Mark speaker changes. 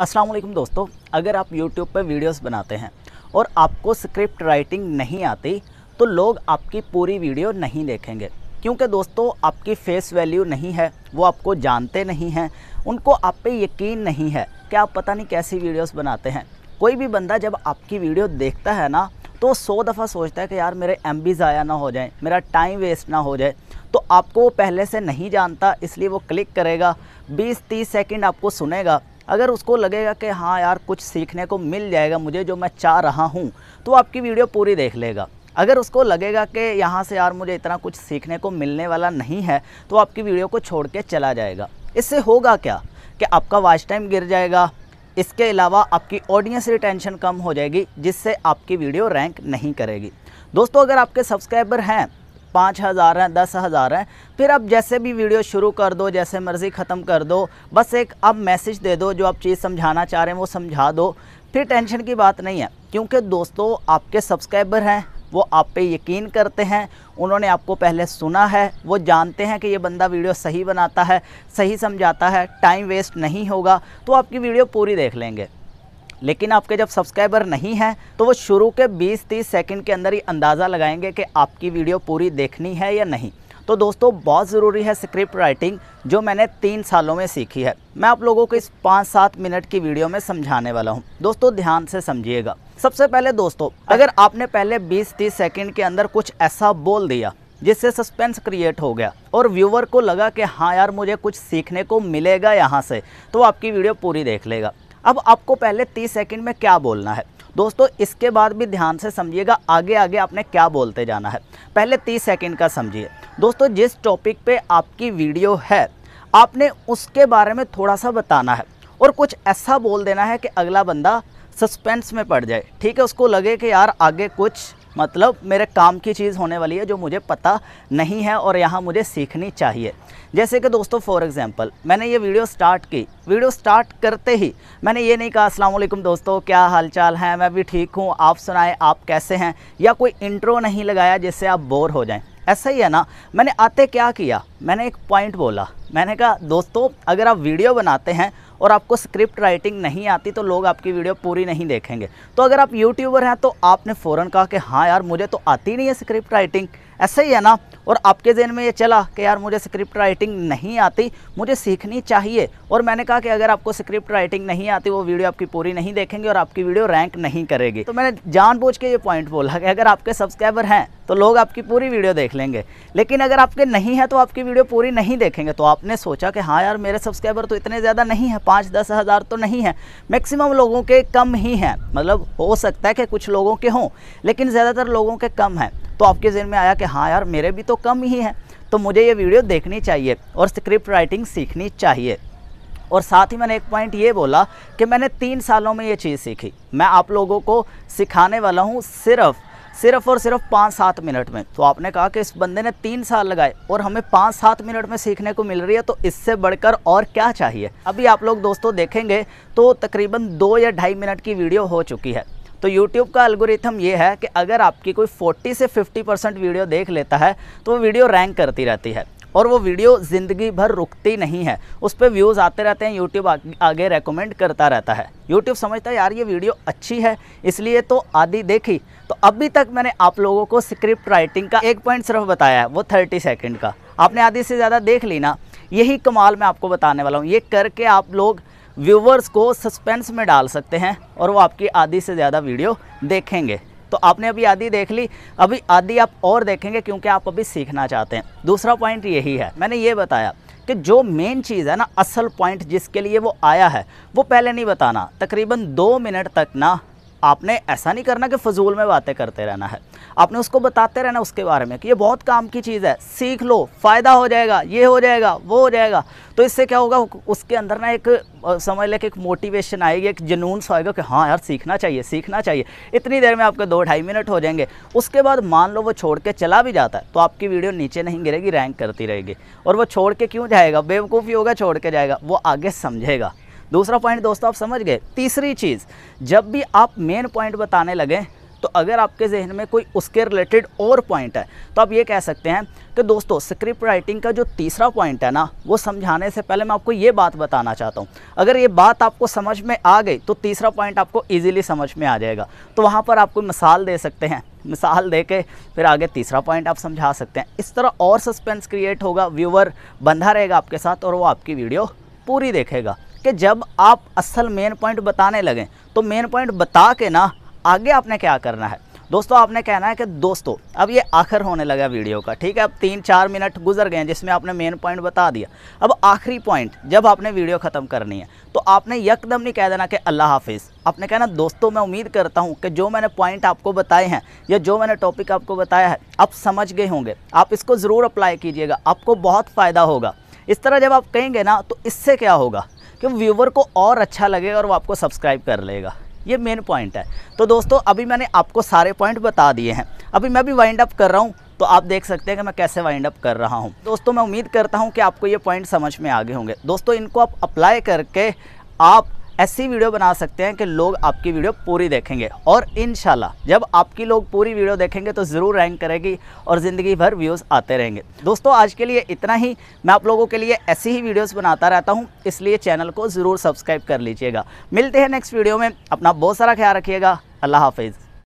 Speaker 1: अस्सलाम वालेकुम दोस्तों अगर आप YouTube पर वीडियोस बनाते हैं और आपको स्क्रिप्ट राइटिंग नहीं आती तो लोग आपकी पूरी वीडियो नहीं देखेंगे क्योंकि दोस्तों आपकी फ़ेस वैल्यू नहीं है वो आपको जानते नहीं हैं उनको आप पे यकीन नहीं है कि आप पता नहीं कैसी वीडियोस बनाते हैं कोई भी बंदा जब आपकी वीडियो देखता है ना तो सौ दफ़ा सोचता है कि यार मेरे एम बी ज़ाया ना हो जाए मेरा टाइम वेस्ट ना हो जाए तो आपको वो पहले से नहीं जानता इसलिए वो क्लिक करेगा 20-30 सेकंड आपको सुनेगा अगर उसको लगेगा कि हाँ यार कुछ सीखने को मिल जाएगा मुझे जो मैं चाह रहा हूँ तो आपकी वीडियो पूरी देख लेगा अगर उसको लगेगा कि यहाँ से यार मुझे इतना कुछ सीखने को मिलने वाला नहीं है तो आपकी वीडियो को छोड़ के चला जाएगा इससे होगा क्या कि आपका वॉच टाइम गिर जाएगा इसके अलावा आपकी ऑडियंस रिटेंशन कम हो जाएगी जिससे आपकी वीडियो रैंक नहीं करेगी दोस्तों अगर आपके सब्सक्राइबर हैं पाँच हज़ार हैं दस हज़ार हैं फिर आप जैसे भी वीडियो शुरू कर दो जैसे मर्ज़ी ख़त्म कर दो बस एक अब मैसेज दे दो जो आप चीज़ समझाना चाह रहे हैं वो समझा दो फिर टेंशन की बात नहीं है क्योंकि दोस्तों आपके सब्सक्राइबर हैं वो आप पे यकीन करते हैं उन्होंने आपको पहले सुना है वो जानते हैं कि ये बंदा वीडियो सही बनाता है सही समझाता है टाइम वेस्ट नहीं होगा तो आपकी वीडियो पूरी देख लेंगे लेकिन आपके जब सब्सक्राइबर नहीं हैं तो वो शुरू के 20-30 सेकंड के अंदर ही अंदाज़ा लगाएंगे कि आपकी वीडियो पूरी देखनी है या नहीं तो दोस्तों बहुत ज़रूरी है स्क्रिप्ट राइटिंग जो मैंने तीन सालों में सीखी है मैं आप लोगों को इस पाँच सात मिनट की वीडियो में समझाने वाला हूँ दोस्तों ध्यान से समझिएगा सबसे पहले दोस्तों अगर आपने पहले बीस तीस सेकेंड के अंदर कुछ ऐसा बोल दिया जिससे सस्पेंस क्रिएट हो गया और व्यूवर को लगा कि हाँ यार मुझे कुछ सीखने को मिलेगा यहाँ से तो आपकी वीडियो पूरी देख लेगा अब आपको पहले तीस सेकेंड में क्या बोलना है दोस्तों इसके बाद भी ध्यान से समझिएगा आगे आगे आपने क्या बोलते जाना है पहले तीस सेकेंड का समझिए दोस्तों जिस टॉपिक पे आपकी वीडियो है आपने उसके बारे में थोड़ा सा बताना है और कुछ ऐसा बोल देना है कि अगला बंदा सस्पेंस में पड़ जाए ठीक है उसको लगे कि यार आगे कुछ मतलब मेरे काम की चीज़ होने वाली है जो मुझे पता नहीं है और यहाँ मुझे सीखनी चाहिए जैसे कि दोस्तों फॉर एग्ज़ाम्पल मैंने ये वीडियो स्टार्ट की वीडियो स्टार्ट करते ही मैंने ये नहीं कहा असलम दोस्तों क्या हालचाल है मैं भी ठीक हूँ आप सुनाएं आप कैसे हैं या कोई इंट्रो नहीं लगाया जिससे आप बोर हो जाएं ऐसा ही है ना मैंने आते क्या किया मैंने एक पॉइंट बोला मैंने कहा दोस्तों अगर आप वीडियो बनाते हैं और आपको स्क्रिप्ट राइटिंग नहीं आती तो लोग आपकी वीडियो पूरी नहीं देखेंगे तो अगर आप यूट्यूबर हैं तो आपने फ़ौरन कहा कि हाँ यार मुझे तो आती नहीं है स्क्रिप्ट राइटिंग ऐसे ही है ना और आपके जेन में ये चला कि यार मुझे स्क्रिप्ट राइटिंग नहीं आती मुझे सीखनी चाहिए और मैंने कहा कि अगर आपको स्क्रिप्ट राइटिंग नहीं आती वो वीडियो आपकी पूरी नहीं देखेंगे और आपकी वीडियो रैंक नहीं करेगी तो मैंने जानबूझ के ये पॉइंट बोला कि अगर आपके सब्सक्राइबर हैं तो लोग आपकी पूरी वीडियो देख लेंगे लेकिन अगर आपके नहीं है तो आपकी वीडियो पूरी नहीं देखेंगे तो आपने सोचा कि हाँ यार मेरे सब्सक्राइबर तो इतने ज़्यादा नहीं है पाँच दस हज़ार तो नहीं है मैक्सिमम लोगों के कम ही हैं मतलब हो सकता है कि कुछ लोगों के हों लेकिन ज़्यादातर लोगों के कम हैं तो आपके जहन में आया कि हाँ यार मेरे भी तो कम ही हैं तो मुझे ये वीडियो देखनी चाहिए और स्क्रिप्ट राइटिंग सीखनी चाहिए और साथ ही मैंने एक पॉइंट ये बोला कि मैंने तीन सालों में ये चीज़ सीखी मैं आप लोगों को सिखाने वाला हूँ सिर्फ सिर्फ और सिर्फ पाँच सात मिनट में तो आपने कहा कि इस बंदे ने तीन साल लगाए और हमें पाँच सात मिनट में सीखने को मिल रही है तो इससे बढ़कर और क्या चाहिए अभी आप लोग दोस्तों देखेंगे तो तकरीबन दो या ढाई मिनट की वीडियो हो चुकी है तो YouTube का अलगोरिथम ये है कि अगर आपकी कोई 40 से 50 परसेंट वीडियो देख लेता है तो वो वीडियो रैंक करती रहती है और वो वीडियो ज़िंदगी भर रुकती नहीं है उस पर व्यूज़ आते रहते हैं यूट्यूब आगे रेकमेंड करता रहता है यूट्यूब समझता है यार ये वीडियो अच्छी है इसलिए तो आधी देखी तो अभी तक मैंने आप लोगों को स्क्रिप्ट राइटिंग का एक पॉइंट सिर्फ बताया है वो थर्टी सेकेंड का आपने आधी से ज़्यादा देख ली ना यही कमाल मैं आपको बताने वाला हूँ ये करके आप लोग व्यूवर्स को सस्पेंस में डाल सकते हैं और वो आपकी आधी से ज़्यादा वीडियो देखेंगे तो आपने अभी आदि देख ली अभी आदि आप और देखेंगे क्योंकि आप अभी सीखना चाहते हैं दूसरा पॉइंट यही है मैंने ये बताया कि जो मेन चीज़ है ना असल पॉइंट जिसके लिए वो आया है वो पहले नहीं बताना तकरीबन दो मिनट तक ना आपने ऐसा नहीं करना कि फजूल में बातें करते रहना है आपने उसको बताते रहना उसके बारे में कि ये बहुत काम की चीज़ है सीख लो फ़ायदा हो जाएगा ये हो जाएगा वो हो जाएगा तो इससे क्या होगा उसके अंदर ना एक समझ लें कि एक मोटिवेशन आएगी एक जुनून सा आएगा कि हाँ यार सीखना चाहिए सीखना चाहिए इतनी देर में आपके दो ढाई मिनट हो जाएंगे उसके बाद मान लो वो छोड़ के चला भी जाता है तो आपकी वीडियो नीचे नहीं गिरेगी रैंक करती रहेगी और वो छोड़ के क्यों जाएगा बेवकूफ़ी होगा छोड़ के जाएगा वो आगे समझेगा दूसरा पॉइंट दोस्तों आप समझ गए तीसरी चीज़ जब भी आप मेन पॉइंट बताने लगें तो अगर आपके जहन में कोई उसके रिलेटेड और पॉइंट है तो आप ये कह सकते हैं कि दोस्तों स्क्रिप्ट राइटिंग का जो तीसरा पॉइंट है ना वो समझाने से पहले मैं आपको ये बात बताना चाहता हूँ अगर ये बात आपको समझ में आ गई तो तीसरा पॉइंट आपको ईजिली समझ में आ जाएगा तो वहाँ पर आप कोई मिसाल दे सकते हैं मिसाल दे के फिर आगे तीसरा पॉइंट आप समझा सकते हैं इस तरह और सस्पेंस क्रिएट होगा व्यूवर बंधा रहेगा आपके साथ और वो आपकी वीडियो पूरी देखेगा कि जब आप असल मेन पॉइंट बताने लगें तो मेन पॉइंट बता के ना आगे आपने क्या करना है दोस्तों आपने कहना है कि दोस्तों अब ये आखिर होने लगा वीडियो का ठीक है अब तीन चार मिनट गुजर गए हैं जिसमें आपने मेन पॉइंट बता दिया अब आखिरी पॉइंट जब आपने वीडियो ख़त्म करनी है तो आपने यकदम नहीं कह देना कि अल्लाह हाफिज़ आपने कहना दोस्तों मैं उम्मीद करता हूँ कि जो मैंने पॉइंट आपको बताए हैं या जो मैंने टॉपिक आपको बताया है आप समझ गए होंगे आप इसको ज़रूर अप्लाई कीजिएगा आपको बहुत फ़ायदा होगा इस तरह जब आप कहेंगे ना तो इससे क्या होगा कि व्यूवर को और अच्छा लगेगा और वो आपको सब्सक्राइब कर लेगा ये मेन पॉइंट है तो दोस्तों अभी मैंने आपको सारे पॉइंट बता दिए हैं अभी मैं भी वाइंड अप कर रहा हूँ तो आप देख सकते हैं कि मैं कैसे वाइंड अप कर रहा हूँ दोस्तों मैं उम्मीद करता हूँ कि आपको ये पॉइंट समझ में आगे होंगे दोस्तों इनको आप अप्लाई करके आप ऐसी वीडियो बना सकते हैं कि लोग आपकी वीडियो पूरी देखेंगे और इन जब आपकी लोग पूरी वीडियो देखेंगे तो ज़रूर रैंक करेगी और ज़िंदगी भर व्यूज़ आते रहेंगे दोस्तों आज के लिए इतना ही मैं आप लोगों के लिए ऐसी ही वीडियोस बनाता रहता हूं इसलिए चैनल को ज़रूर सब्सक्राइब कर लीजिएगा मिलते हैं नेक्स्ट वीडियो में अपना बहुत सारा ख्याल रखिएगा अल्लाह हाफिज़